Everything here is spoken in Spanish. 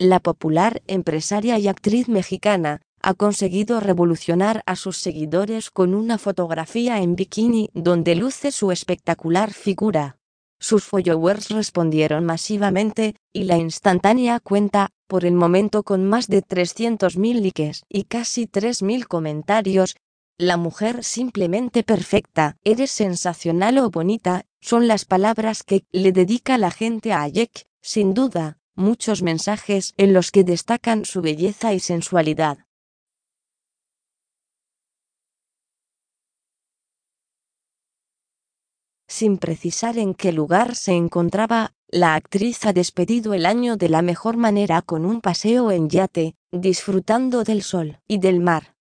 la popular empresaria y actriz mexicana, ha conseguido revolucionar a sus seguidores con una fotografía en bikini donde luce su espectacular figura. Sus followers respondieron masivamente, y la instantánea cuenta, por el momento con más de 300.000 likes y casi 3.000 comentarios, la mujer simplemente perfecta, eres sensacional o bonita, son las palabras que le dedica la gente a Jack, sin duda, muchos mensajes en los que destacan su belleza y sensualidad. Sin precisar en qué lugar se encontraba, la actriz ha despedido el año de la mejor manera con un paseo en yate, disfrutando del sol y del mar.